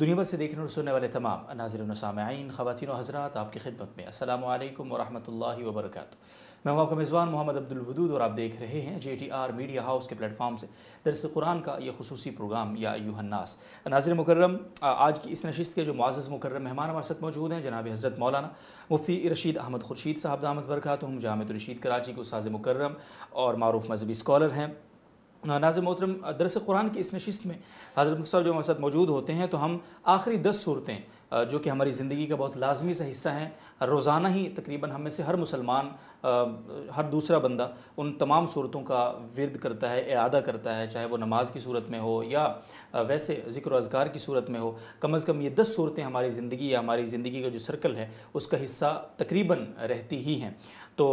دنیا بھر سے دیکھنے اور سننے والے تمام ناظرین و سامعین خواتین و حضرات آپ کی خدمت میں السلام علیکم ورحمۃ اللہ وبرکاتہ میں ہوں آپ کا میزبان محمد عبد الودود اور آپ دیکھ رہے ہیں J T R media house کے پلیٹ فارم سے درس قرآن کا یہ خصوصی پروگرام یا الناس ناظر مکرم آج کی اس نشست کے جو معزز مکرم مہمان ہمارے ساتھ موجود ہیں جناب حضرت مولانا مفتی رشید احمد خورشید صاحب دامت برکاتہ جامع الرشید کراچی کو ساز مکرم اور معروف مذہبی اسکالر ہیں ناظر محترم درس قرآن کی اس نشست میں حضرت صاحب جو ہمارے ساتھ موجود ہوتے ہیں تو ہم آخری دس صورتیں جو کہ ہماری زندگی کا بہت لازمی سا حصہ ہیں روزانہ ہی تقریباً ہم میں سے ہر مسلمان ہر دوسرا بندہ ان تمام صورتوں کا ورد کرتا ہے اعادہ کرتا ہے چاہے وہ نماز کی صورت میں ہو یا ویسے ذکر و اذکار کی صورت میں ہو کم از کم یہ دس صورتیں ہماری زندگی یا ہماری زندگی کا جو سرکل ہے اس کا حصہ تقریباً رہتی ہی ہیں تو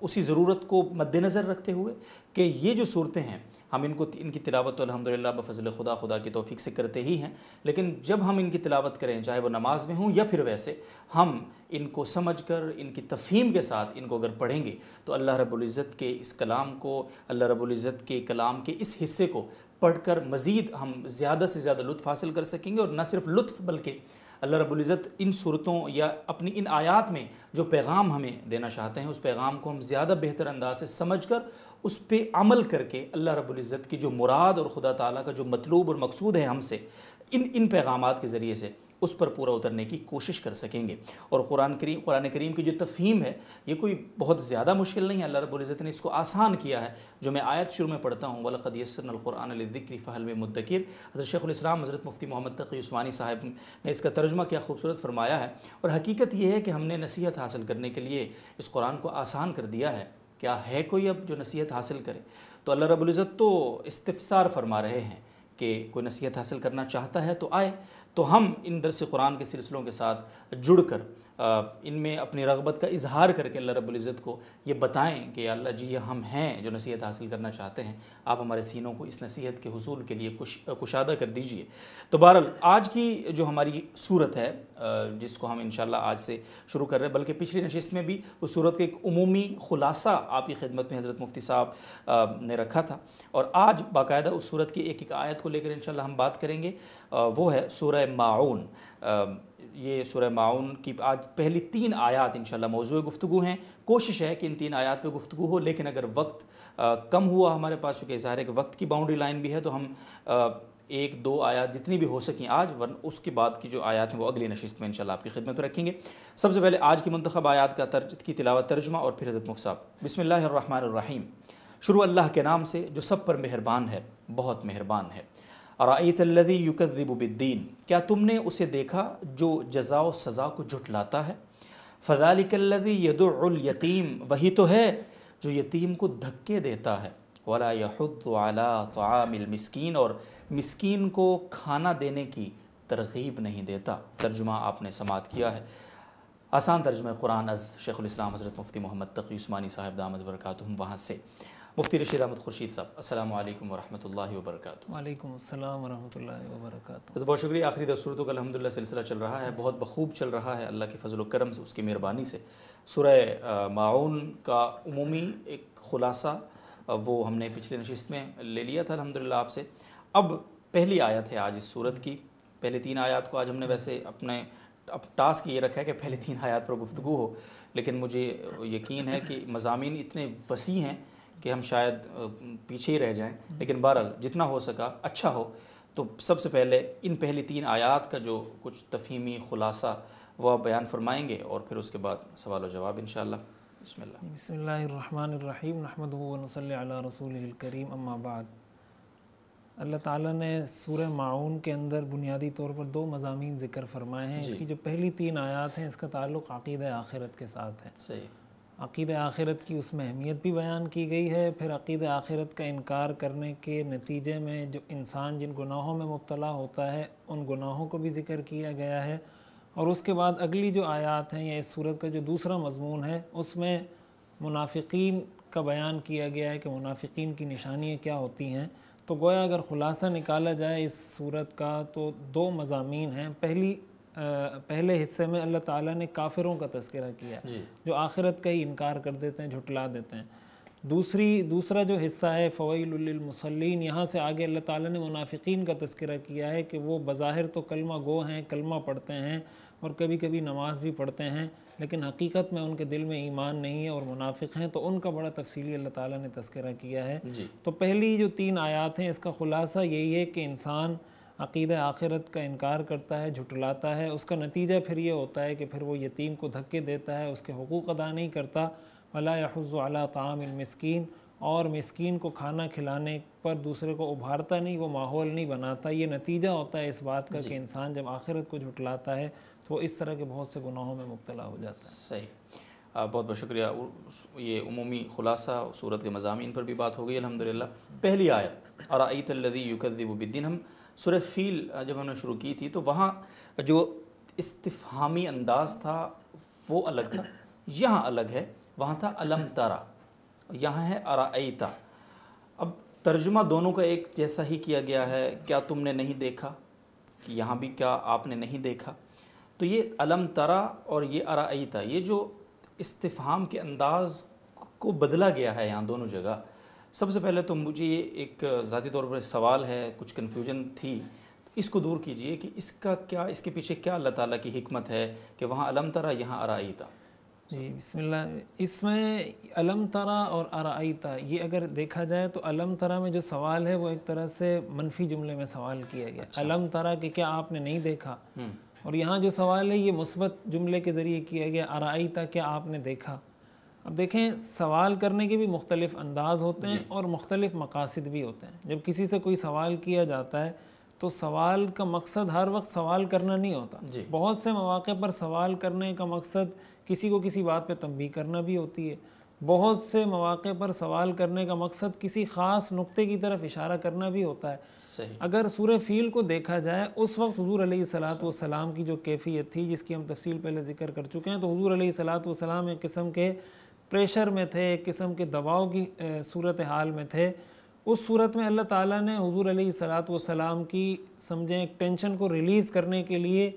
اسی ضرورت کو مد نظر رکھتے ہوئے کہ یہ جو صورتیں ہیں ہم ان کو ان کی تلاوت تو الحمدللہ بفضل خدا خدا کی توفیق سے کرتے ہی ہیں لیکن جب ہم ان کی تلاوت کریں چاہے وہ نماز میں ہوں یا پھر ویسے ہم ان کو سمجھ کر ان کی تفہیم کے ساتھ ان کو اگر پڑھیں گے تو اللہ رب العزت کے اس کلام کو اللہ رب العزت کے کلام کے اس حصے کو پڑھ کر مزید ہم زیادہ سے زیادہ لطف حاصل کر سکیں گے اور نہ صرف لطف بلکہ اللہ رب العزت ان صورتوں یا اپنی ان آیات میں جو پیغام ہمیں دینا چاہتے ہیں اس پیغام کو ہم زیادہ بہتر انداز سے سمجھ کر اس پہ عمل کر کے اللہ رب العزت کی جو مراد اور خدا تعالیٰ کا جو مطلوب اور مقصود ہے ہم سے ان ان پیغامات کے ذریعے سے اس پر پورا اترنے کی کوشش کر سکیں گے اور قرآن کریم قرآن کریم کی جو تفہیم ہے یہ کوئی بہت زیادہ مشکل نہیں ہے اللہ رب العزت نے اس کو آسان کیا ہے جو میں آیت شروع میں پڑھتا ہوں وَلَقَدْ یسن القرآن الدقی فحل میں مدکر حضرت شیخ الاسلام حضرت مفتی محمد تقی عثمانی صاحب نے اس کا ترجمہ کیا خوبصورت فرمایا ہے اور حقیقت یہ ہے کہ ہم نے نصیحت حاصل کرنے کے لیے اس قرآن کو آسان کر دیا ہے کیا ہے کوئی اب جو نصیحت حاصل کرے تو اللہ رب العزت تو استفسار فرما رہے ہیں کہ کوئی نصیحت حاصل کرنا چاہتا ہے تو آئے تو ہم ان درس قرآن کے سلسلوں کے ساتھ جڑ کر ان میں اپنی رغبت کا اظہار کر کے اللہ رب العزت کو یہ بتائیں کہ اللہ جی یہ ہم ہیں جو نصیحت حاصل کرنا چاہتے ہیں آپ ہمارے سینوں کو اس نصیحت کے حصول کے لیے کش کشادہ کر دیجئے تو بہرحال آج کی جو ہماری صورت ہے جس کو ہم انشاءاللہ آج سے شروع کر رہے ہیں بلکہ پچھلی نشست میں بھی اس صورت کا ایک عمومی خلاصہ آپ کی خدمت میں حضرت مفتی صاحب نے رکھا تھا اور آج باقاعدہ اس صورت کی ایک ایک آیت کو لے کر انشاءاللہ ہم بات کریں گے وہ ہے سورہ معاون یہ سورہ معاون کی آج پہلی تین آیات انشاءاللہ موضوع گفتگو ہیں کوشش ہے کہ ان تین آیات پہ گفتگو ہو لیکن اگر وقت کم ہوا ہمارے پاس چونکہ اظہار ہے کہ وقت کی باؤنڈری لائن بھی ہے تو ہم ایک دو آیات جتنی بھی ہو سکیں آج اس کے بعد کی جو آیات ہیں وہ اگلی نشست میں انشاءاللہ آپ کی خدمت رکھیں گے سب سے پہلے آج کی منتخب آیات کا ترجت کی تلاوت ترجمہ اور پھر حضرت مفصاب بسم اللہ الرحمن الرحیم شروع اللہ کے نام سے جو سب پر مہربان ہے بہت مہربان ہے اور آئی یکذب بالدین کیا تم نے اسے دیکھا جو جزا و سزا کو جھٹلاتا ہے فضا الکلدِ یدع الیتیم وہی تو ہے جو یتیم کو دھکے دیتا ہے يحض على طعام المسکین اور مسکین کو کھانا دینے کی ترغیب نہیں دیتا ترجمہ آپ نے سماعت کیا ہے آسان ترجمہ قرآن از شیخ الاسلام حضرت مفتی محمد تقی عثمانی صاحب دامد برکاتہم وہاں سے مفتی رشید احمد خورشید صاحب السلام علیکم ورحمۃ اللہ وبرکاتہ وعلیکم السلام ورحمۃ اللہ وبرکاتہ بہت شکریہ آخری دسورت صورتوں کا الحمدللہ سلسلہ چل رہا ہے بہت بخوب چل رہا ہے اللہ کے فضل و کرم سے اس کی مہربانی سے سورہ معاون کا عمومی ایک خلاصہ وہ ہم نے پچھلے نشست میں لے لیا تھا الحمدللہ آپ سے اب پہلی آیت ہے آج اس صورت کی پہلے تین آیات کو آج ہم نے ویسے اپنے اب ٹاسک یہ رکھا ہے کہ پہلے تین آیات پر گفتگو ہو لیکن مجھے یقین ہے کہ مضامین اتنے وسیع ہیں کہ ہم شاید پیچھے ہی رہ جائیں لیکن بہرحال جتنا ہو سکا اچھا ہو تو سب سے پہلے ان پہلی تین آیات کا جو کچھ تفہیمی خلاصہ وہ آپ بیان فرمائیں گے اور پھر اس کے بعد سوال و جواب انشاءاللہ بسم اللہ بسم اللہ الرحمن الرحیم نحمد و صلی علی رسول الکریم بعد اللہ تعالیٰ نے سورہ معاون کے اندر بنیادی طور پر دو مضامین ذکر فرمائے ہیں جی۔ اس کی جو پہلی تین آیات ہیں اس کا تعلق عقید آخرت کے ساتھ ہے صحیح ہے عقید آخرت کی اس میں اہمیت بھی بیان کی گئی ہے پھر عقید آخرت کا انکار کرنے کے نتیجے میں جو انسان جن گناہوں میں مبتلا ہوتا ہے ان گناہوں کو بھی ذکر کیا گیا ہے اور اس کے بعد اگلی جو آیات ہیں یا اس صورت کا جو دوسرا مضمون ہے اس میں منافقین کا بیان کیا گیا ہے کہ منافقین کی نشانیاں کیا ہوتی ہیں تو گویا اگر خلاصہ نکالا جائے اس صورت کا تو دو مضامین ہیں پہلی پہلے حصے میں اللہ تعالیٰ نے کافروں کا تذکرہ کیا جی. جو آخرت کا ہی انکار کر دیتے ہیں جھٹلا دیتے ہیں دوسری دوسرا جو حصہ ہے فویل الامسلین یہاں سے آگے اللہ تعالیٰ نے منافقین کا تذکرہ کیا ہے کہ وہ بظاہر تو کلمہ گو ہیں کلمہ پڑھتے ہیں اور کبھی کبھی نماز بھی پڑھتے ہیں لیکن حقیقت میں ان کے دل میں ایمان نہیں ہے اور منافق ہیں تو ان کا بڑا تفصیلی اللہ تعالیٰ نے تذکرہ کیا ہے جی تو پہلی جو تین آیات ہیں اس کا خلاصہ یہی ہے کہ انسان عقیدہ آخرت کا انکار کرتا ہے جھٹلاتا ہے اس کا نتیجہ پھر یہ ہوتا ہے کہ پھر وہ یتیم کو دھکے دیتا ہے اس کے حقوق ادا نہیں کرتا عَلَىٰ حضام مسکین اور مسکین کو کھانا کھلانے پر دوسرے کو ابھارتا نہیں وہ ماحول نہیں بناتا یہ نتیجہ ہوتا ہے اس بات کا جی۔ کہ انسان جب آخرت کو جھٹلاتا ہے تو وہ اس طرح کے بہت سے گناہوں میں مبتلا ہو جاتا ہے صحیح بہت بہت شکریہ یہ عمومی خلاصہ صورت کے مضامین پر بھی بات ہو گئی الحمدللہ پہلی آیت اور بدل ہم سورہ فیل جب ہم نے شروع کی تھی تو وہاں جو استفہامی انداز تھا وہ الگ تھا یہاں الگ ہے وہاں تھا علم تارا یہاں ہے ارائیتا اب ترجمہ دونوں کا ایک جیسا ہی کیا گیا ہے کیا تم نے نہیں دیکھا کہ یہاں بھی کیا آپ نے نہیں دیکھا تو یہ علم ترا اور یہ ارائیتا یہ جو استفہام کے انداز کو بدلا گیا ہے یہاں دونوں جگہ سب سے پہلے تو مجھے ایک ذاتی طور پر سوال ہے کچھ کنفیوژن تھی اس کو دور کیجئے کہ اس کا کیا اس کے پیچھے کیا اللہ تعالیٰ کی حکمت ہے کہ وہاں علم ترا یہاں ارائیتا جی بسم اللہ اس میں علم ترا اور ارائیتا یہ اگر دیکھا جائے تو علم ترا میں جو سوال ہے وہ ایک طرح سے منفی جملے میں سوال کیا گیا اچھا۔ علم ترا کہ کیا آپ نے نہیں دیکھا اور یہاں جو سوال ہے یہ مثبت جملے کے ذریعے کیا گیا ارائیتا کیا آپ نے دیکھا اب دیکھیں سوال کرنے کے بھی مختلف انداز ہوتے ہیں جی۔ اور مختلف مقاصد بھی ہوتے ہیں جب کسی سے کوئی سوال کیا جاتا ہے تو سوال کا مقصد ہر وقت سوال کرنا نہیں ہوتا جی۔ بہت سے مواقع پر سوال کرنے کا مقصد کسی کو کسی بات پہ تنبیہ کرنا بھی ہوتی ہے بہت سے مواقع پر سوال کرنے کا مقصد کسی خاص نقطے کی طرف اشارہ کرنا بھی ہوتا ہے اگر سورہ فیل کو دیکھا جائے اس وقت حضور علیہ صلاحت والسلام کی جو کیفیت تھی جس کی ہم تفصیل پہلے ذکر کر چکے ہیں تو حضور علیہ صلاح والسلام ایک قسم کے پریشر میں تھے ایک قسم کے دباؤ کی صورتحال میں تھے اس صورت میں اللہ تعالیٰ نے حضور علیہ السلام کی سمجھیں ایک ٹینشن کو ریلیز کرنے کے لیے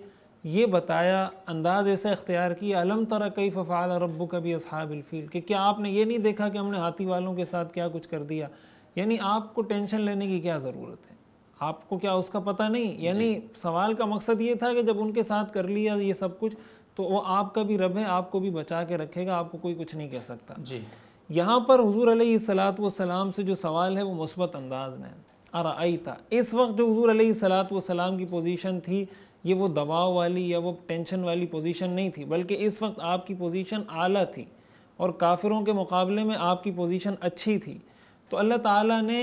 یہ بتایا انداز ایسا اختیار کیا علم طرح کئی ففعال اور ربو اصحاب الفیل کہ کیا آپ نے یہ نہیں دیکھا کہ ہم نے ہاتھی والوں کے ساتھ کیا کچھ کر دیا یعنی آپ کو ٹینشن لینے کی کیا ضرورت ہے آپ کو کیا اس کا پتہ نہیں یعنی جی۔ سوال کا مقصد یہ تھا کہ جب ان کے ساتھ کر لیا یہ سب کچھ تو وہ آپ کا بھی رب ہے آپ کو بھی بچا کے رکھے گا آپ کو کوئی کچھ نہیں کہہ سکتا جی یہاں پر حضور علیہ صلاحت و سے جو سوال ہے وہ مثبت انداز میں آر اس وقت جو حضور علیہ صلاحت و کی پوزیشن تھی یہ وہ دباؤ والی یا وہ ٹینشن والی پوزیشن نہیں تھی بلکہ اس وقت آپ کی پوزیشن اعلیٰ تھی اور کافروں کے مقابلے میں آپ کی پوزیشن اچھی تھی تو اللہ تعالیٰ نے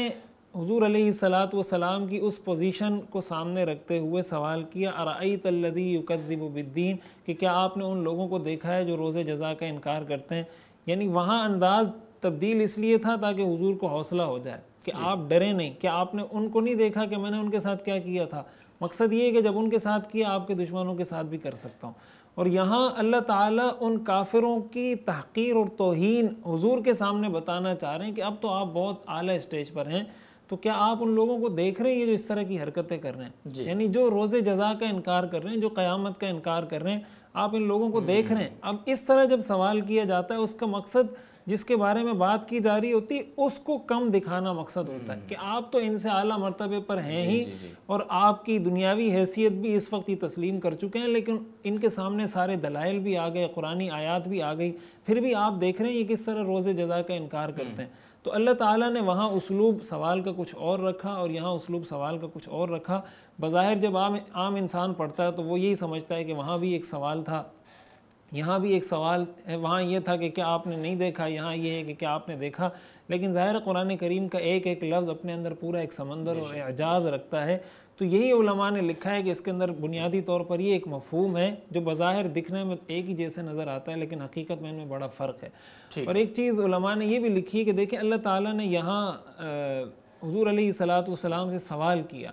حضور علیہ صلاط وسلام کی اس پوزیشن کو سامنے رکھتے ہوئے سوال کیا ارآی تلدی یو بدین کہ کیا آپ نے ان لوگوں کو دیکھا ہے جو روز جزا کا انکار کرتے ہیں یعنی وہاں انداز تبدیل اس لیے تھا تاکہ حضور کو حوصلہ ہو جائے کہ جی۔ آپ ڈرے نہیں کہ آپ نے ان کو نہیں دیکھا کہ میں نے ان کے ساتھ کیا کیا تھا مقصد یہ ہے کہ جب ان کے ساتھ کیا آپ کے دشمنوں کے ساتھ بھی کر سکتا ہوں اور یہاں اللہ تعالیٰ ان کافروں کی تحقیر اور توہین حضور کے سامنے بتانا چاہ رہے ہیں کہ اب تو آپ بہت اعلیٰ اسٹیج پر ہیں تو کیا آپ ان لوگوں کو دیکھ رہے ہیں جو اس طرح کی حرکتیں کر رہے ہیں جی۔ یعنی جو روز جزا کا انکار کر رہے ہیں جو قیامت کا انکار کر رہے ہیں آپ ان لوگوں کو دیکھ رہے ہیں اب اس طرح جب سوال کیا جاتا ہے اس کا مقصد جس کے بارے میں بات کی جا رہی ہوتی اس کو کم دکھانا مقصد ہوتا ہے کہ آپ تو ان سے اعلیٰ مرتبے پر ہیں جی، ہی جی، اور آپ کی دنیاوی حیثیت بھی اس وقت ہی تسلیم کر چکے ہیں لیکن ان کے سامنے سارے دلائل بھی آ گئے قرآن آیات بھی آ گئی پھر بھی آپ دیکھ رہے ہیں یہ کس طرح روز جزا کا انکار کرتے ہیں تو اللہ تعالیٰ نے وہاں اسلوب سوال کا کچھ اور رکھا اور یہاں اسلوب سوال کا کچھ اور رکھا بظاہر جب عام عام انسان پڑھتا ہے تو وہ یہی سمجھتا ہے کہ وہاں بھی ایک سوال تھا یہاں بھی ایک سوال ہے وہاں یہ تھا کہ کیا آپ نے نہیں دیکھا یہاں یہ ہے کہ کیا آپ نے دیکھا لیکن ظاہر قرآن کریم کا ایک ایک لفظ اپنے اندر پورا ایک سمندر اور اعجاز رکھتا ہے تو یہی علماء نے لکھا ہے کہ اس کے اندر بنیادی طور پر یہ ایک مفہوم ہے جو بظاہر دکھنے میں ایک ہی جیسے نظر آتا ہے لیکن حقیقت میں ان میں بڑا فرق ہے اور ایک چیز علماء نے یہ بھی لکھی کہ دیکھیں اللہ تعالیٰ نے یہاں حضور علیہ السلام والسلام سے سوال کیا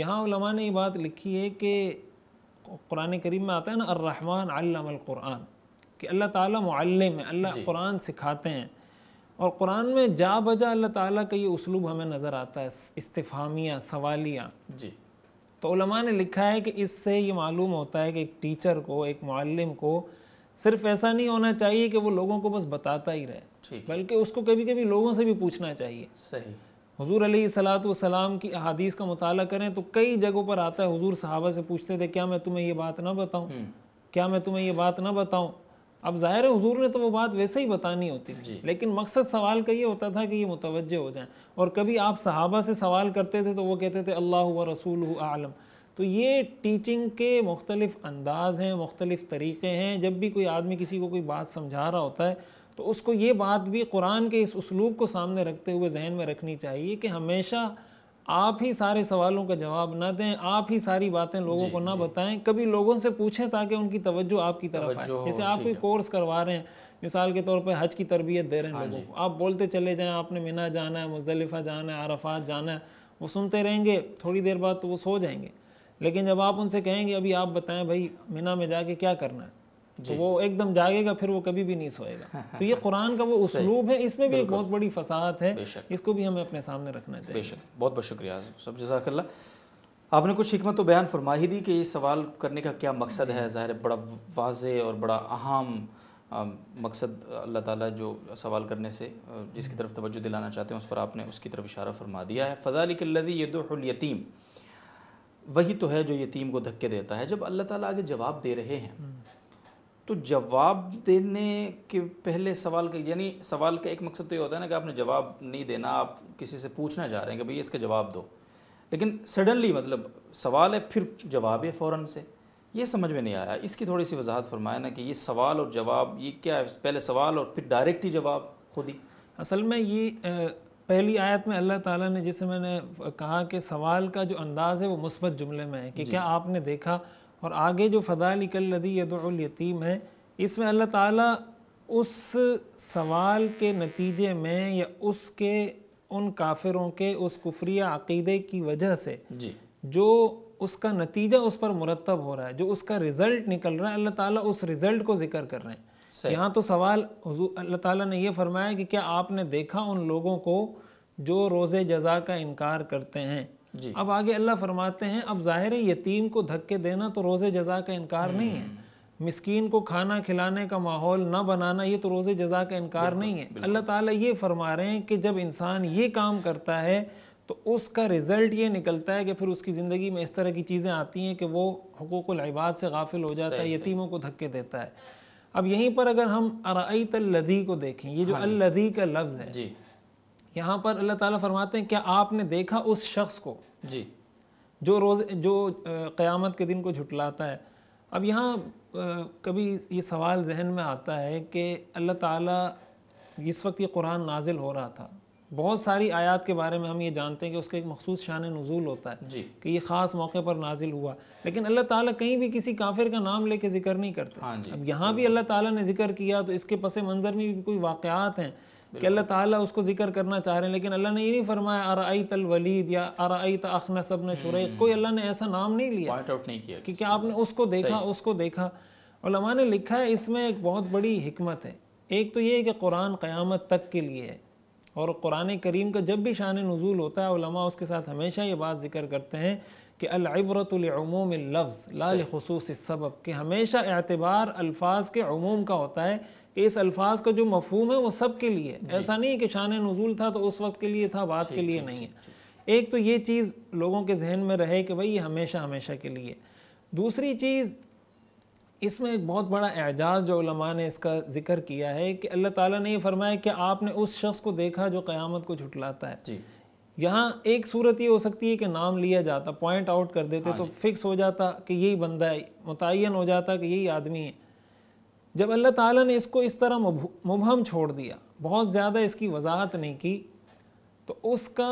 یہاں علماء نے یہ بات لکھی ہے کہ قرآن کریم میں آتا ہے نا الرحمن علم القرآن کہ اللہ تعالیٰ معلم ہے اللہ جی۔ قرآن سکھاتے ہیں اور قرآن میں جا بجا اللہ تعالیٰ کا یہ اسلوب ہمیں نظر آتا ہے استفامیہ سوالیاں جی تو علماء نے لکھا ہے کہ اس سے یہ معلوم ہوتا ہے کہ ایک ٹیچر کو ایک معلم کو صرف ایسا نہیں ہونا چاہیے کہ وہ لوگوں کو بس بتاتا ہی رہے بلکہ اس کو کبھی کبھی لوگوں سے بھی پوچھنا چاہیے صحیح حضور علیہ صلاحت وسلام کی احادیث کا مطالعہ کریں تو کئی جگہوں پر آتا ہے حضور صحابہ سے پوچھتے تھے کیا میں تمہیں یہ بات نہ بتاؤں کیا میں تمہیں یہ بات نہ بتاؤں اب ظاہر ہے حضور نے تو وہ بات ویسے ہی بتانی ہوتی جی لیکن مقصد سوال کا یہ ہوتا تھا کہ یہ متوجہ ہو جائیں اور کبھی آپ صحابہ سے سوال کرتے تھے تو وہ کہتے تھے اللہ رسول عالم تو یہ ٹیچنگ کے مختلف انداز ہیں مختلف طریقے ہیں جب بھی کوئی آدمی کسی کو کوئی بات سمجھا رہا ہوتا ہے تو اس کو یہ بات بھی قرآن کے اس اسلوب کو سامنے رکھتے ہوئے ذہن میں رکھنی چاہیے کہ ہمیشہ آپ ہی سارے سوالوں کا جواب نہ دیں آپ ہی ساری باتیں لوگوں جی، کو نہ جی۔ بتائیں کبھی لوگوں سے پوچھیں تاکہ ان کی توجہ آپ کی طرف آئے جیسے آپ کوئی کورس کروا رہے ہیں مثال کے طور پہ حج کی تربیت دے رہے ہیں ہاں لوگوں جی۔ کو آپ بولتے چلے جائیں آپ نے منا جانا ہے مزدلفہ جانا ہے عرفات جانا ہے وہ سنتے رہیں گے تھوڑی دیر بعد تو وہ سو جائیں گے لیکن جب آپ ان سے کہیں گے ابھی آپ بتائیں بھائی منا میں جا کے کیا کرنا ہے جی۔ وہ ایک دم جاگے گا پھر وہ کبھی بھی نہیں سوئے گا ہاں، ہاں، تو یہ ہاں۔ قرآن کا وہ اسلوب ہے اس میں بھی ایک بہت بڑی فساد ہے اس کو بھی ہمیں اپنے سامنے رکھنا بے شک بہت بہت شکریہ سب جزاک اللہ آپ نے کچھ حکمت و بیان فرما ہی دی کہ یہ سوال کرنے کا کیا مقصد ہے ظاہر بڑا واضح اور بڑا اہم مقصد اللہ تعالیٰ جو سوال کرنے سے جس کی طرف توجہ دلانا چاہتے ہیں اس پر آپ نے اس کی طرف اشارہ فرما دیا ہے فضا الکلِ یہ الیتیم یتیم وہی تو ہے جو یتیم کو دھکے دیتا ہے جب اللہ تعالیٰ آگے جواب دے رہے ہیں تو جواب دینے کے پہلے سوال کا یعنی سوال کا ایک مقصد تو یہ ہوتا ہے نا کہ آپ نے جواب نہیں دینا آپ کسی سے پوچھنا چاہ رہے ہیں کہ بھئی اس کا جواب دو لیکن سڈنلی مطلب سوال ہے پھر جواب ہے فوراً سے یہ سمجھ میں نہیں آیا اس کی تھوڑی سی وضاحت فرمایا نا کہ یہ سوال اور جواب یہ کیا ہے پہلے سوال اور پھر ڈائریکٹ ہی جواب خود ہی اصل میں یہ پہلی آیت میں اللہ تعالیٰ نے جسے میں نے کہا کہ سوال کا جو انداز ہے وہ مثبت جملے میں ہے کہ جی۔ کیا آپ نے دیکھا اور آگے جو فضا نقل عدیدال الیتیم ہے اس میں اللہ تعالیٰ اس سوال کے نتیجے میں یا اس کے ان کافروں کے اس کفری عقیدے کی وجہ سے جی۔ جو اس کا نتیجہ اس پر مرتب ہو رہا ہے جو اس کا رزلٹ نکل رہا ہے اللہ تعالیٰ اس رزلٹ کو ذکر کر رہے ہیں یہاں تو سوال حضور اللہ تعالیٰ نے یہ فرمایا کہ کیا آپ نے دیکھا ان لوگوں کو جو روز جزا کا انکار کرتے ہیں جی۔ اب آگے اللہ فرماتے ہیں اب ظاہر ہے یتیم کو دھکے دینا تو روز جزا کا انکار نہیں ہے مسکین کو کھانا کھلانے کا ماحول نہ بنانا یہ تو روز جزا کا انکار نہیں ہے اللہ تعالیٰ یہ فرما رہے ہیں کہ جب انسان یہ کام کرتا ہے تو اس کا رزلٹ یہ نکلتا ہے کہ پھر اس کی زندگی میں اس طرح کی چیزیں آتی ہیں کہ وہ حقوق العباد سے غافل ہو جاتا ہے یتیموں کو دھکے دیتا ہے اب یہیں پر اگر ہم ارائیت اللدی کو دیکھیں یہ جو ہاں جی۔ اللدیح کا لفظ ہے جی۔ یہاں پر اللہ تعالیٰ فرماتے ہیں کیا آپ نے دیکھا اس شخص کو جی جو روز جو قیامت کے دن کو جھٹلاتا ہے اب یہاں کبھی یہ سوال ذہن میں آتا ہے کہ اللہ تعالیٰ اس وقت یہ قرآن نازل ہو رہا تھا بہت ساری آیات کے بارے میں ہم یہ جانتے ہیں کہ اس کا ایک مخصوص شان نزول ہوتا ہے جی کہ یہ خاص موقع پر نازل ہوا لیکن اللہ تعالیٰ کہیں بھی کسی کافر کا نام لے کے ذکر نہیں کرتا ہاں جی۔ اب یہاں بھی ہاں۔ اللہ تعالیٰ نے ذکر کیا تو اس کے پس منظر میں بھی کوئی واقعات ہیں کہ اللہ تعالیٰ اس کو ذکر کرنا چاہ رہے ہیں لیکن اللہ نے یہ نہیں فرمایا ارائیت الولید یا ارائیت اخنس ابن شرائی کوئی اللہ نے ایسا نام نہیں لیا کیونکہ آپ نے اس کو دیکھا اس کو دیکھا علماء نے لکھا ہے اس میں ایک بہت بڑی حکمت ہے ایک تو یہ ہے کہ قرآن قیامت تک کے لیے ہے اور قرآن کریم کا جب بھی شان نزول ہوتا ہے علماء اس کے ساتھ ہمیشہ یہ بات ذکر کرتے ہیں کہ العبرت لعموم اللفظ لا لخصوص السبب کہ ہمیشہ اعتبار الفاظ کے عموم کا ہوتا ہے اس الفاظ کا جو مفہوم ہے وہ سب کے لیے جی۔ ایسا نہیں کہ شان نزول تھا تو اس وقت کے لیے تھا بات کے لیے نہیں ہے ایک تو یہ چیز لوگوں کے ذہن میں رہے کہ بھئی یہ ہمیشہ ہمیشہ کے لیے دوسری چیز اس میں ایک بہت بڑا اعجاز جو علماء نے اس کا ذکر کیا ہے کہ اللہ تعالیٰ نے یہ فرمایا کہ آپ نے اس شخص کو دیکھا جو قیامت کو جھٹلاتا ہے جی۔ یہاں ایک صورت یہ ہو سکتی ہے کہ نام لیا جاتا پوائنٹ آؤٹ کر دیتے ہاں تو فکس جی۔ ہو جاتا کہ یہی بندہ ہے متعین ہو جاتا کہ یہی آدمی ہے جب اللہ تعالیٰ نے اس کو اس طرح مبہم چھوڑ دیا بہت زیادہ اس کی وضاحت نہیں کی تو اس کا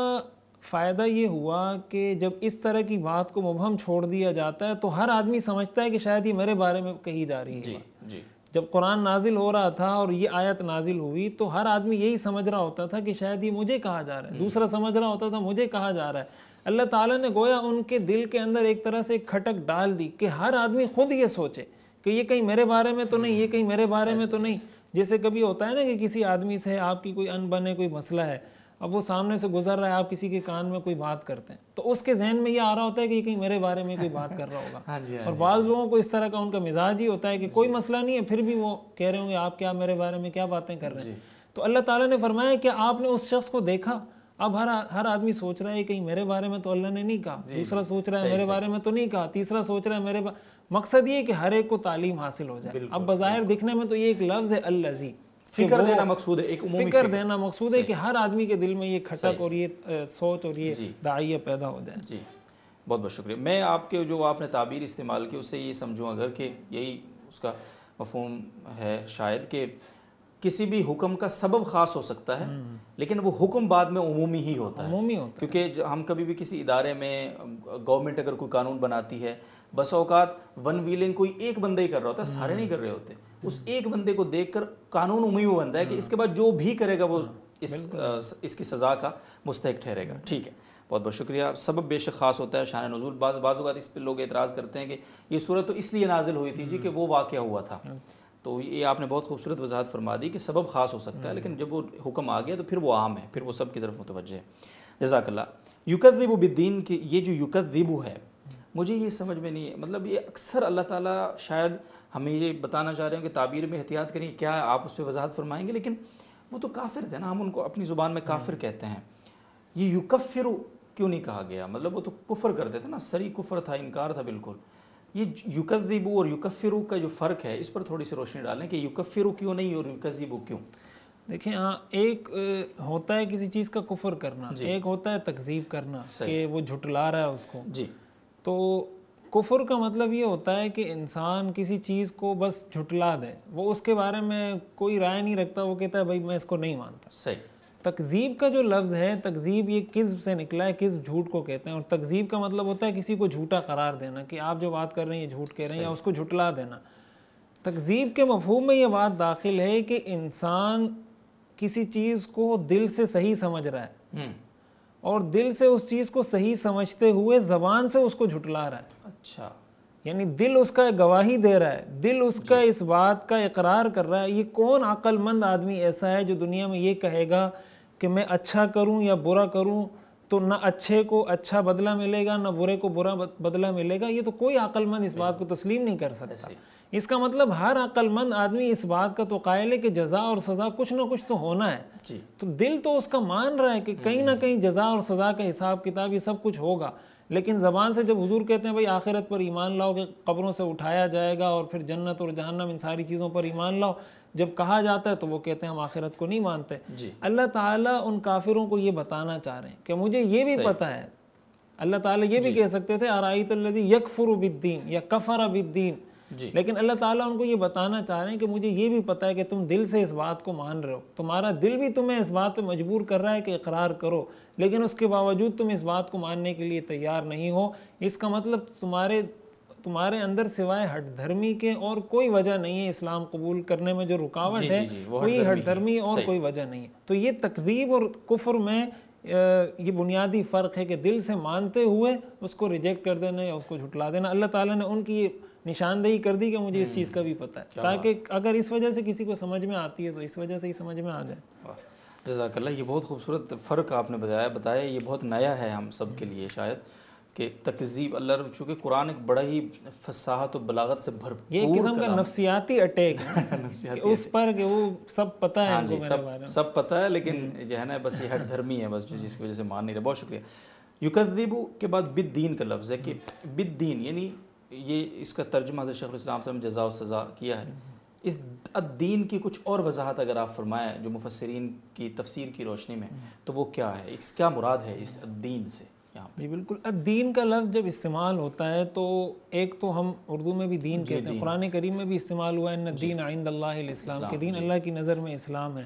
فائدہ یہ ہوا کہ جب اس طرح کی بات کو مبہم چھوڑ دیا جاتا ہے تو ہر آدمی سمجھتا ہے کہ شاید یہ میرے بارے میں کہی جا رہی جی،, جی جب قرآن نازل ہو رہا تھا اور یہ آیت نازل ہوئی تو ہر آدمی یہی سمجھ رہا ہوتا تھا کہ شاید یہ مجھے کہا جا رہا ہے دوسرا سمجھ رہا ہوتا تھا مجھے کہا جا رہا ہے اللہ تعالیٰ نے گویا ان کے دل کے اندر ایک طرح سے کھٹک ڈال دی کہ ہر آدمی خود یہ سوچے کہ یہ کہیں میرے بارے میں تو نہیں یہ کہیں میرے بارے میں تو نہیں جیسے کبھی ہوتا ہے نا کہ کسی آدمی سے آپ کی کوئی ان بن ہے کوئی مسئلہ ہے اب وہ سامنے سے گزر رہا ہے آپ کسی کے کان میں کوئی بات کرتے ہیں تو اس کے ذہن میں یہ آ رہا ہوتا ہے کہ یہ کہیں میرے بارے میں کوئی بات کر رہا ہوگا ہاں جی، ہاں اور جی، بعض ہاں جی۔ لوگوں کو اس طرح کا ان کا مزاج ہی ہوتا ہے کہ کوئی مسئلہ نہیں ہے پھر بھی وہ کہہ رہے ہوں گے آپ کیا میرے بارے میں کیا باتیں کر رہے ہیں تو اللہ تعالیٰ نے فرمایا کہ آپ نے اس شخص کو دیکھا اب ہر ہر آدمی سوچ رہا ہے کہ میرے بارے میں تو اللہ نے نہیں کہا جی، دوسرا سوچ رہا ہے میرے بارے میں تو نہیں کہا تیسرا سوچ رہا ہے میرے مقصد یہ کہ ہر ایک کو تعلیم حاصل ہو جائے اب بظاہر دکھنے میں تو یہ ایک لفظ ہے اللہ زی فکر دینا مقصود ہے ایک فکر دینا مقصود ہے کہ ہر آدمی کے دل میں یہ کھٹک اور یہ سوچ اور یہ جی۔ دعائیہ پیدا ہو جائے جی بہت بہت شکریہ میں آپ کے جو آپ نے تعبیر استعمال کی اس سے یہ سمجھوں اگر کہ یہی اس کا مفہوم ہے شاید کہ کسی بھی حکم کا سبب خاص ہو سکتا ہے لیکن وہ حکم بعد میں عمومی ہی ہوتا ہے کیونکہ ہم کبھی بھی کسی ادارے میں گورنمنٹ اگر کوئی قانون بناتی ہے بس اوقات ون ویلنگ کوئی ایک بندہ ہی کر رہا ہوتا ہے سارے نہیں کر رہے ہوتے اس ایک بندے کو دیکھ کر قانون عمومی وہ بندہ ہے کہ اس کے بعد جو بھی کرے گا وہ اس کی سزا کا مستحق ٹھہرے گا ٹھیک ہے بہت بہت شکریہ سبب بے شک خاص ہوتا ہے نزول بعض بعض اوقات اس پہ لوگ اعتراض کرتے ہیں کہ یہ صورت تو اس لیے نازل ہوئی تھی جی کہ وہ واقعہ ہوا تھا تو یہ آپ نے بہت خوبصورت وضاحت فرما دی کہ سبب خاص ہو سکتا ہے لیکن جب وہ حکم آ گیا تو پھر وہ عام ہے پھر وہ سب کی طرف متوجہ ہے جزاک اللہ یقد بالدین بدین کی یہ جو یقد ہے مجھے یہ سمجھ میں نہیں ہے مطلب یہ اکثر اللہ تعالیٰ شاید ہمیں یہ بتانا چاہ رہے ہیں کہ تعبیر میں احتیاط کریں کیا آپ اس پہ وضاحت فرمائیں گے لیکن وہ تو کافر تھے نا ہم ان کو اپنی زبان میں کافر کہتے ہیں یہ یوکفرو کیوں نہیں کہا گیا مطلب وہ تو کفر کرتے تھے نا سری کفر تھا انکار تھا بالکل یہ یکذبو اور یکفرو کا جو فرق ہے اس پر تھوڑی سی روشنی ڈالیں کہ یکفرو کیوں نہیں اور یکذبو کیوں دیکھیں ہاں ایک ہوتا ہے کسی چیز کا کفر کرنا جی۔ ایک ہوتا ہے تکذیب کرنا کہ وہ جھٹلا رہا ہے اس کو جی تو کفر کا مطلب یہ ہوتا ہے کہ انسان کسی چیز کو بس جھٹلا دے وہ اس کے بارے میں کوئی رائے نہیں رکھتا وہ کہتا ہے بھائی میں اس کو نہیں مانتا صحیح تقزیب کا جو لفظ ہے تقزیب یہ کذب سے نکلا ہے کذب جھوٹ کو کہتے ہیں اور تقزیب کا مطلب ہوتا ہے کسی کو جھوٹا قرار دینا کہ آپ جو بات کر رہے ہیں یہ جھوٹ کہہ رہے ہیں یا اس کو جھٹلا دینا تقزیب کے مفہوم میں یہ بات داخل ہے کہ انسان کسی چیز کو دل سے صحیح سمجھ رہا ہے اور دل سے اس چیز کو صحیح سمجھتے ہوئے زبان سے اس کو جھٹلا رہا ہے اچھا یعنی دل اس کا گواہی دے رہا ہے دل اس کا جی۔ اس بات کا اقرار کر رہا ہے یہ کون عقل مند آدمی ایسا ہے جو دنیا میں یہ کہے گا کہ میں اچھا کروں یا برا کروں تو نہ اچھے کو اچھا بدلہ ملے گا نہ برے کو برا بدلہ ملے گا یہ تو کوئی عقل مند اس بات کو تسلیم نہیں کر سکتا اس کا مطلب ہر عقل مند آدمی اس بات کا تو قائل ہے کہ جزا اور سزا کچھ نہ کچھ تو ہونا ہے جی۔ تو دل تو اس کا مان رہا ہے کہ کہیں نہ کہیں جزا اور سزا کا حساب کتاب یہ سب کچھ ہوگا لیکن زبان سے جب حضور کہتے ہیں بھائی آخرت پر ایمان لاؤ کہ قبروں سے اٹھایا جائے گا اور پھر جنت اور جہنم ان ساری چیزوں پر ایمان لاؤ جب کہا جاتا ہے تو وہ کہتے ہیں ہم آخرت کو نہیں مانتے جی۔ اللہ تعالیٰ ان کافروں کو یہ یہ بتانا چاہ رہے ہیں کہ مجھے بھی ہے اللہ تعالیٰ یہ بھی جی۔ کہہ سکتے تھے یکفر بالدین بالدین یا کفر جی۔ لیکن اللہ تعالیٰ ان کو یہ بتانا چاہ رہے ہیں کہ مجھے یہ بھی پتا ہے کہ تم دل سے اس بات کو مان رہے ہو تمہارا دل بھی تمہیں اس بات پہ مجبور کر رہا ہے کہ اقرار کرو لیکن اس کے باوجود تم اس بات کو ماننے کے لیے تیار نہیں ہو اس کا مطلب تمہارے تمہارے اندر سوائے ہٹ دھرمی کے اور کوئی وجہ نہیں ہے اسلام قبول کرنے میں جو رکاوٹ جی، ہے کوئی جی، جی، ہٹ دھرمی اور کوئی وجہ نہیں ہے تو یہ تقریب اور کفر میں یہ بنیادی فرق ہے کہ دل سے مانتے ہوئے اس کو ریجیکٹ کر دینا یا اس کو جھٹلا دینا اللہ تعالیٰ نے ان کی نشاندہی کر دی کہ مجھے اس چیز کا بھی پتہ ہے تاکہ اگر اس وجہ سے کسی کو سمجھ میں آتی ہے تو اس وجہ سے ہی سمجھ میں آ جائے جزاک اللہ یہ بہت خوبصورت فرق آپ نے بتایا بتایا یہ بہت نیا ہے ہم سب کے لیے شاید کہ تکذیب اللہ رب چونکہ قرآن ایک بڑا ہی فصاحت و بلاغت سے بھرپور یہ قسم کا نفسیاتی اٹیک نفسیاتی اس پر کہ وہ سب پتہ ہے ہاں جی، لیکن جو ہے نا بس یہ ہٹ دھرمی ہے بس جس کی وجہ سے مان نہیں رہا بہت شکریہ یوکریبوں کے بعد بد دین کا لفظ ہے کہ بد دین یعنی یہ اس کا ترجمہ حضرت شیخ الاسلام صاحب نے جزا و سزا کیا ہے اس دین کی کچھ اور وضاحت اگر آپ فرمائیں جو مفسرین کی تفسیر کی روشنی میں تو وہ کیا ہے اس کیا مراد ہے اس دین سے پہ جی، بالکل اب دین کا لفظ جب استعمال ہوتا ہے تو ایک تو ہم اردو میں بھی دین جی، کہتے ہیں قرآن کریم میں بھی استعمال ہوا ہے ان جی۔ دین دین اللہ اللہ کے کی نظر میں اسلام ہے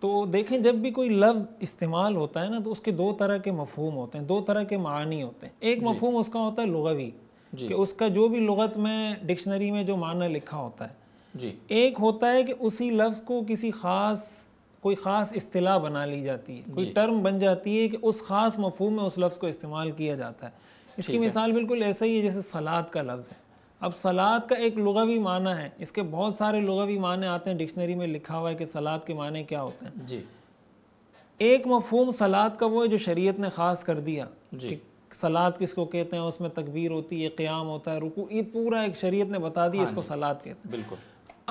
تو دیکھیں جب بھی کوئی لفظ استعمال ہوتا ہے نا تو اس کے دو طرح کے مفہوم ہوتے ہیں دو طرح کے معنی ہوتے ہیں ایک مفہوم اس کا ہوتا ہے لغوی کہ اس کا جو بھی لغت میں ڈکشنری میں جو معنی لکھا ہوتا ہے ایک ہوتا ہے کہ اسی لفظ کو کسی خاص کوئی خاص اصطلاح بنا لی جاتی ہے کوئی جی۔ ٹرم بن جاتی ہے کہ اس خاص مفہوم میں اس لفظ کو استعمال کیا جاتا ہے اس کی مثال بالکل ایسا ہی ہے جیسے سلاد کا لفظ ہے اب سلاد کا ایک لغوی معنی ہے اس کے بہت سارے لغوی معنی آتے ہیں ڈکشنری میں لکھا ہوا ہے کہ سلاد کے معنی کیا ہوتے ہیں جی۔ ایک مفہوم سلاد کا وہ ہے جو شریعت نے خاص کر دیا جی۔ سلاد کس کو کہتے ہیں اس میں تکبیر ہوتی ہے قیام ہوتا ہے رکو یہ پورا ایک شریعت نے بتا دی ہاں اس کو سلاد کہتے ہیں بالکل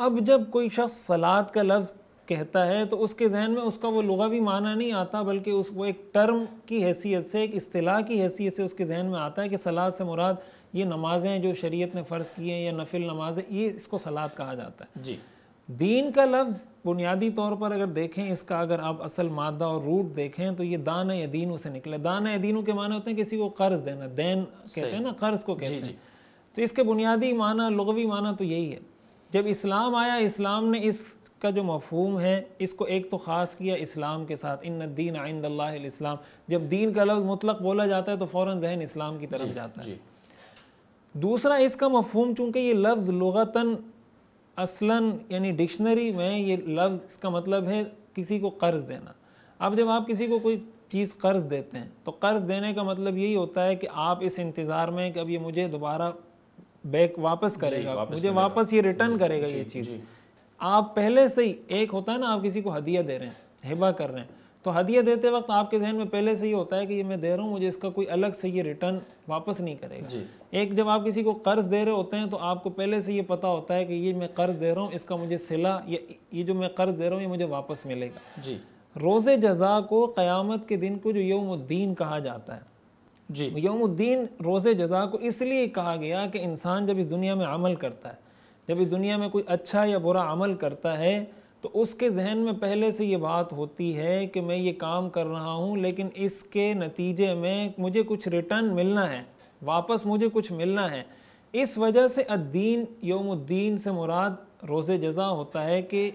اب جب کوئی شخص سلاد کا لفظ کہتا ہے تو اس کے ذہن میں اس کا وہ لغوی معنی نہیں آتا بلکہ اس کو ایک ٹرم کی حیثیت سے ایک اصطلاح کی حیثیت سے اس کے ذہن میں آتا ہے کہ سلاد سے مراد یہ نمازیں جو شریعت نے فرض کی ہیں یا نفل نمازیں یہ اس کو سلاد کہا جاتا ہے جی دین کا لفظ بنیادی طور پر اگر دیکھیں اس کا اگر آپ اصل مادہ اور روٹ دیکھیں تو یہ دان یا دینوں سے نکلے یا دینوں کے معنی ہوتے ہیں کسی کو قرض دینا دین کہتے ہیں نا قرض کو کہتے جی، ہیں جی۔ تو اس کے بنیادی معنی لغوی معنی تو یہی ہے جب اسلام آیا اسلام نے اس کا جو مفہوم ہے اس کو ایک تو خاص کیا اسلام کے ساتھ ان الدین عند اللہ الاسلام جب دین کا لفظ مطلق بولا جاتا ہے تو فوراً ذہن اسلام کی طرف جی جاتا جی ہے دوسرا اس کا مفہوم چونکہ یہ لفظ لغتاً اصلاً یعنی ڈکشنری میں یہ لفظ اس کا مطلب ہے کسی کو قرض دینا اب جب آپ کسی کو کوئی چیز قرض دیتے ہیں تو قرض دینے کا مطلب یہی ہوتا ہے کہ آپ اس انتظار میں کہ اب یہ مجھے دوبارہ بیک واپس کرے جی، گا مجھے واپس یہ ریٹرن جی، کرے گا یہ جی، چیز آپ پہلے سے ہی ایک ہوتا ہے نا آپ کسی کو ہدیہ دے رہے ہیں ہبا کر رہے ہیں تو ہدیہ دیتے وقت آپ کے ذہن میں پہلے سے ہی ہوتا ہے کہ یہ میں دے رہا ہوں مجھے اس کا کوئی الگ سے یہ ریٹرن واپس نہیں کرے گا جی۔ ایک جب آپ کسی کو قرض دے رہے ہوتے ہیں تو آپ کو پہلے سے یہ پتہ ہوتا ہے کہ یہ میں قرض دے رہا ہوں اس کا مجھے صلاح یہ جو میں قرض دے رہا ہوں یہ مجھے واپس ملے گا جی روز جزا کو قیامت کے دن کو جو یوم الدین کہا جاتا ہے جی یوم الدین روز جزا کو اس لیے کہا گیا کہ انسان جب اس دنیا میں عمل کرتا ہے جب اس دنیا میں کوئی اچھا یا برا عمل کرتا ہے تو اس کے ذہن میں پہلے سے یہ بات ہوتی ہے کہ میں یہ کام کر رہا ہوں لیکن اس کے نتیجے میں مجھے کچھ ریٹرن ملنا ہے واپس مجھے کچھ ملنا ہے اس وجہ سے الدین یوم الدین سے مراد روز جزا ہوتا ہے کہ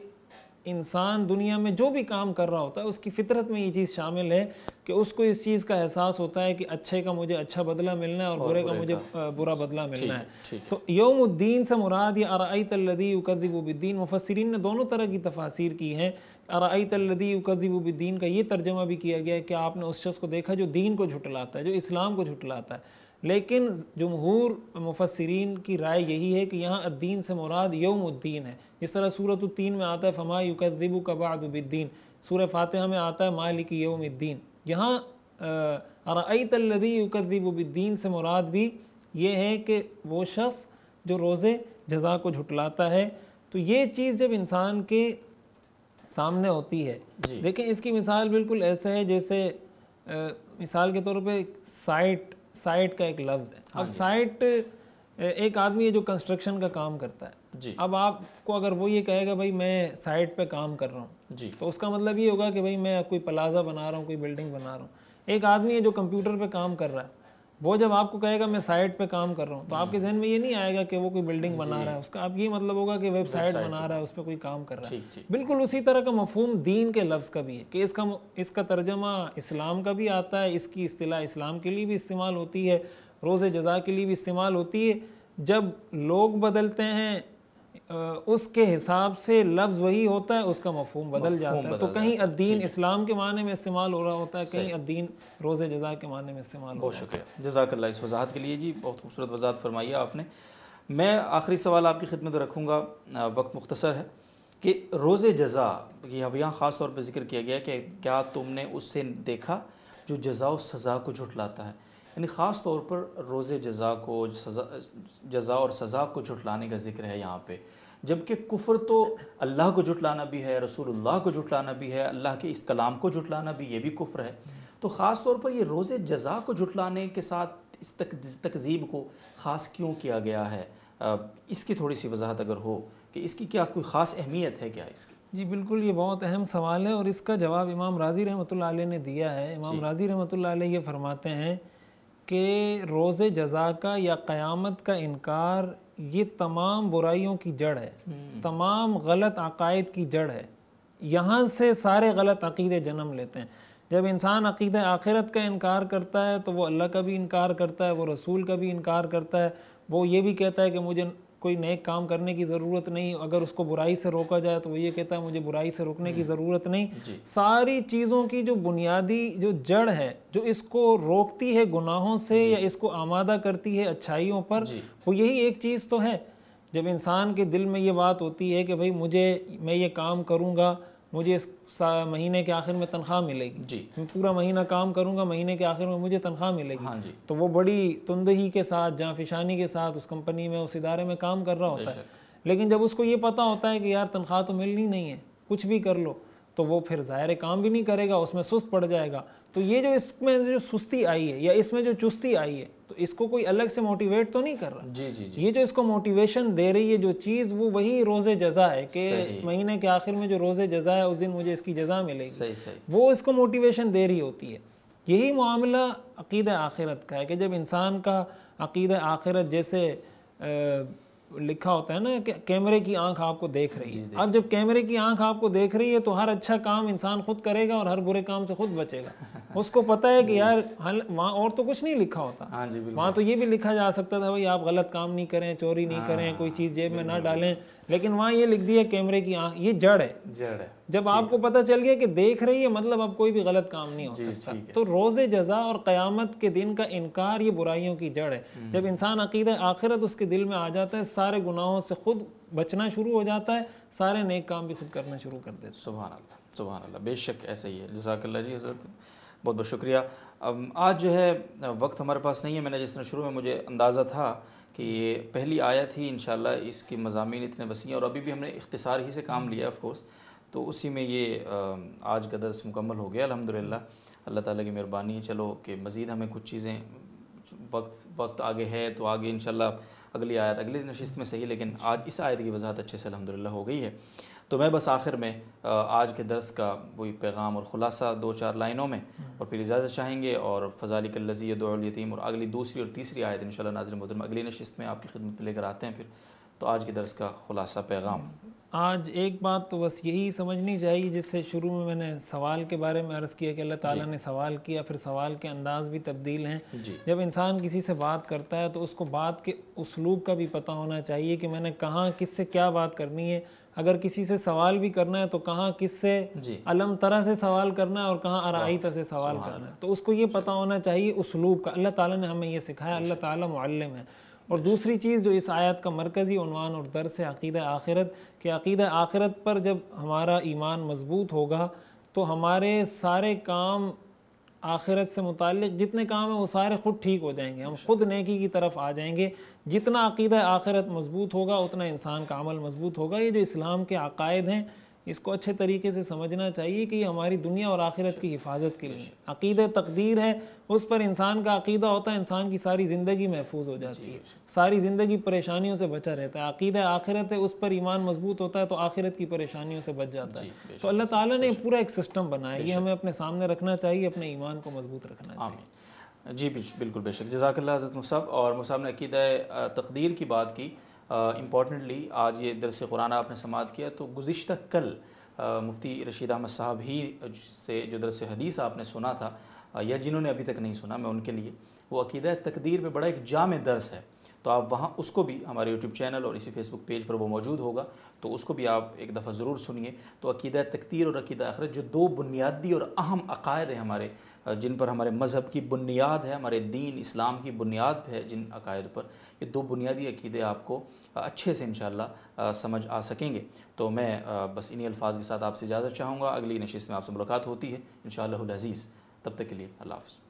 انسان دنیا میں جو بھی کام کر رہا ہوتا ہے اس کی فطرت میں یہ چیز شامل ہے کہ اس کو اس چیز کا احساس ہوتا ہے کہ اچھے کا مجھے اچھا بدلہ ملنا ہے اور برے کا مجھے برا بدلہ ملنا ہے تو یوم الدین سے مراد یا ارائیت اللذی وقدب بالدین مفسرین نے دونوں طرح کی تفاصیر کی ہیں ارائیت اللذی و بالدین کا یہ ترجمہ بھی کیا گیا ہے کہ آپ نے اس شخص کو دیکھا جو دین کو جھٹلاتا ہے جو اسلام کو جھٹلاتا ہے لیکن جمہور مفسرین کی رائے یہی ہے کہ یہاں الدین سے مراد یوم الدین ہے جس طرح صورت الدین میں آتا ہے فما یو قدیب بالدین کبع فاتحہ میں آتا ہے مالک یوم الدین یہاں ارائیت طلدی قدیب بالدین سے مراد بھی یہ ہے کہ وہ شخص جو روزے جزا کو جھٹلاتا ہے تو یہ چیز جب انسان کے سامنے ہوتی ہے جی۔ دیکھیں اس کی مثال بالکل ایسا ہے جیسے مثال کے طور پہ سائٹ سائٹ کا ایک لفظ ہے ہاں اب جی۔ سائٹ ایک آدمی ہے جو کنسٹرکشن کا کام کرتا ہے جی اب آپ کو اگر وہ یہ کہے گا بھائی میں سائٹ پہ کام کر رہا ہوں جی تو اس کا مطلب یہ ہوگا کہ بھائی میں کوئی پلازہ بنا رہا ہوں کوئی بلڈنگ بنا رہا ہوں ایک آدمی ہے جو کمپیوٹر پہ کام کر رہا ہے وہ جب آپ کو کہے گا میں سائٹ پہ کام کر رہا ہوں تو آپ کے ذہن میں یہ نہیں آئے گا کہ وہ کوئی بلڈنگ بنا جی۔ رہا ہے اس کا آپ یہ مطلب ہوگا کہ ویب سائٹ بنا رہا ہے اس پہ کوئی کام کر رہا ہے بالکل اسی طرح کا مفہوم دین کے لفظ کا بھی ہے کہ اس کا اس کا ترجمہ اسلام کا بھی آتا ہے اس کی اصطلاح اسلام کے لیے بھی استعمال ہوتی ہے روز جزا کے لیے بھی استعمال ہوتی ہے جب لوگ بدلتے ہیں اس کے حساب سے لفظ وہی ہوتا ہے اس کا مفہوم بدل جاتا ہے تو کہیں الدین اسلام کے معنی میں استعمال ہو رہا ہوتا ہے کہیں الدین روز جزا کے معنی میں استعمال بہت شکریہ جزاک اللہ اس وضاحت کے لیے جی بہت خوبصورت وضاحت فرمائیے آپ نے میں آخری سوال آپ کی خدمت رکھوں گا وقت مختصر ہے کہ روز جزا یہاں خاص طور پہ ذکر کیا گیا کہ کیا تم نے اس سے دیکھا جو جزا و سزا کو جھٹلاتا ہے یعنی خاص طور پر روز جزا کو جزا اور سزا کو جھٹلانے کا ذکر ہے یہاں پہ جبکہ کفر تو اللہ کو جھٹلانا بھی ہے رسول اللہ کو جھٹلانا بھی ہے اللہ کے اس کلام کو جھٹلانا بھی یہ بھی کفر ہے تو خاص طور پر یہ روز جزا کو جھٹلانے کے ساتھ اس تقزیب کو خاص کیوں کیا گیا ہے اس کی تھوڑی سی وضاحت اگر ہو کہ اس کی کیا کوئی خاص اہمیت ہے کیا اس کی جی بالکل یہ بہت اہم سوال ہے اور اس کا جواب امام راضی رحمۃ اللہ علیہ نے دیا ہے امام جی۔ راضی رحمۃ اللہ علیہ یہ فرماتے ہیں کہ روز جزا کا یا قیامت کا انکار یہ تمام برائیوں کی جڑ ہے تمام غلط عقائد کی جڑ ہے یہاں سے سارے غلط عقیدے جنم لیتے ہیں جب انسان عقید آخرت کا انکار کرتا ہے تو وہ اللہ کا بھی انکار کرتا ہے وہ رسول کا بھی انکار کرتا ہے وہ یہ بھی کہتا ہے کہ مجھے کوئی نیک کام کرنے کی ضرورت نہیں اگر اس کو برائی سے روکا جائے تو وہ یہ کہتا ہے مجھے برائی سے روکنے کی ضرورت نہیں جی۔ ساری چیزوں کی جو بنیادی جو جڑ ہے جو اس کو روکتی ہے گناہوں سے جی۔ یا اس کو آمادہ کرتی ہے اچھائیوں پر جی۔ وہ یہی ایک چیز تو ہے جب انسان کے دل میں یہ بات ہوتی ہے کہ بھئی مجھے میں یہ کام کروں گا مجھے اس مہینے کے آخر میں تنخواہ ملے گی جی میں پورا مہینہ کام کروں گا مہینے کے آخر میں مجھے تنخواہ ملے گی ہاں جی تو وہ بڑی تندہی کے ساتھ جہاں فشانی کے ساتھ اس کمپنی میں اس ادارے میں کام کر رہا ہوتا ہے لیکن جب اس کو یہ پتا ہوتا ہے کہ یار تنخواہ تو ملنی نہیں ہے کچھ بھی کر لو تو وہ پھر ظاہر کام بھی نہیں کرے گا اس میں سست پڑ جائے گا تو یہ جو اس میں جو سستی آئی ہے یا اس میں جو چستی آئی ہے اس کو کوئی الگ سے موٹیویٹ تو نہیں کر رہا جی جی, جی۔ یہ جو اس کو موٹیویشن دے رہی ہے جو چیز وہ وہی روز جزا ہے کہ مہینے کے آخر میں جو روز جزا ہے اس دن مجھے اس کی جزا ملے گی وہ اس کو موٹیویشن دے رہی ہوتی ہے یہی معاملہ عقید آخرت کا ہے کہ جب انسان کا عقید آخرت جیسے لکھا ہوتا ہے نا کہ کیمرے کی آنکھ آپ کو دیکھ رہی جی، ہے اب جب کیمرے کی آنکھ آپ کو دیکھ رہی ہے تو ہر اچھا کام انسان خود کرے گا اور ہر برے کام سے خود بچے گا اس کو پتا ہے کہ جی۔ یار وہاں اور تو کچھ نہیں لکھا ہوتا ہاں جی، وہاں تو یہ بھی لکھا جا سکتا تھا بھائی آپ غلط کام نہیں کریں چوری نہیں ہاں، کریں کوئی چیز جیب میں نہ ڈالیں لیکن وہاں یہ لکھ دیا ہے کیمرے کی آنکھ یہ جڑ ہے جڑ ہے جب آپ جی۔ کو پتہ چل گیا کہ دیکھ رہی ہے مطلب اب کوئی بھی غلط کام نہیں ہو جی، سکتا تو روز جزا اور قیامت کے دن کا انکار یہ برائیوں کی جڑ ہے جب انسان عقیدہ آخرت اس کے دل میں آ جاتا ہے سارے گناہوں سے خود بچنا شروع ہو جاتا ہے سارے نیک کام بھی خود کرنا شروع کر دیتا سبحان اللہ سبحان اللہ بے شک ایسا ہی ہے جزاک اللہ جی حضرت بہت بہت شکریہ آج جو ہے وقت ہمارے پاس نہیں ہے میں نے جس طرح شروع میں مجھے اندازہ تھا کہ یہ پہلی آیت ہی انشاءاللہ اس کے مضامین اتنے وسیع ہیں اور ابھی بھی ہم نے اختصار ہی سے کام لیا آف کورس تو اسی میں یہ آج کا درس مکمل ہو گیا الحمدللہ اللہ تعالیٰ کی مہربانی ہے چلو کہ مزید ہمیں کچھ چیزیں وقت وقت آگے ہے تو آگے انشاءاللہ اگلی آیت اگلی نشست میں صحیح لیکن آج اس آیت کی وضاحت اچھے سے الحمدللہ ہو گئی ہے تو میں بس آخر میں آج کے درس کا وہی پیغام اور خلاصہ دو چار لائنوں میں اور پھر اجازت چاہیں گے اور فضالک الزیت الیتیم اور اگلی دوسری اور تیسری آیت ان شاء اللہ اگلی نشست میں آپ کی خدمت لے کر آتے ہیں پھر تو آج کے درس کا خلاصہ پیغام آج ایک بات تو بس یہی سمجھنی چاہیے جس سے شروع میں میں نے سوال کے بارے میں عرض کیا کہ اللہ تعالیٰ جی۔ نے سوال کیا پھر سوال کے انداز بھی تبدیل ہیں جی۔ جب انسان کسی سے بات کرتا ہے تو اس کو بات کے اسلوب کا بھی پتہ ہونا چاہیے کہ میں نے کہاں کس سے کیا بات کرنی ہے اگر کسی سے سوال بھی کرنا ہے تو کہاں کس سے جی۔ علم طرح سے سوال کرنا ہے اور کہاں آر سے سوال کرنا ہے تو اس کو یہ پتہ ہونا چاہیے اسلوب کا اللہ تعالیٰ نے ہمیں یہ سکھایا اللہ تعالیٰ معلم ہے اور دوسری چیز جو اس آیت کا مرکزی عنوان اور درس ہے عقیدہ آخرت کہ عقیدہ آخرت پر جب ہمارا ایمان مضبوط ہوگا تو ہمارے سارے کام آخرت سے متعلق جتنے کام ہیں وہ سارے خود ٹھیک ہو جائیں گے ہم خود نیکی کی طرف آ جائیں گے جتنا عقیدہ آخرت مضبوط ہوگا اتنا انسان کا عمل مضبوط ہوگا یہ جو اسلام کے عقائد ہیں اس کو اچھے طریقے سے سمجھنا چاہیے کہ یہ ہماری دنیا اور آخرت کی حفاظت کے لیے عقیدہ تقدیر ہے اس پر انسان کا عقیدہ ہوتا ہے انسان کی ساری زندگی محفوظ ہو جاتی جی، ہے ساری زندگی پریشانیوں سے بچا رہتا ہے عقیدہ آخرت ہے اس پر ایمان مضبوط ہوتا ہے تو آخرت کی پریشانیوں سے بچ جاتا ہے جی، تو اللہ تعالیٰ نے پورا ایک سسٹم بنایا یہ ہمیں اپنے سامنے رکھنا چاہیے اپنے ایمان کو مضبوط رکھنا چاہیے جی بالکل بے شک جزاک اللہ حضرت مصحف اور مصعب نے عقیدہ تقدیر کی بات کی امپورٹنٹلی آج یہ درس قرآن آپ نے سماعت کیا تو گزشتہ کل مفتی رشید احمد صاحب ہی سے جو درس حدیث آپ نے سنا تھا یا جنہوں نے ابھی تک نہیں سنا میں ان کے لیے وہ عقیدہ تقدیر میں بڑا ایک جامع درس ہے تو آپ وہاں اس کو بھی ہمارے یوٹیوب چینل اور اسی فیس بک پیج پر وہ موجود ہوگا تو اس کو بھی آپ ایک دفعہ ضرور سنیے تو عقیدہ تقدیر اور عقیدہ آخرت جو دو بنیادی اور اہم عقائد ہیں ہمارے جن پر ہمارے مذہب کی بنیاد ہے ہمارے دین اسلام کی بنیاد ہے جن عقائد پر یہ دو بنیادی عقیدے آپ کو اچھے سے انشاءاللہ سمجھ آ سکیں گے تو میں بس انہی الفاظ کے ساتھ آپ سے اجازت چاہوں گا اگلی نشست میں آپ سے ملاقات ہوتی ہے انشاءاللہ العزیز تب تک کے لیے اللہ حافظ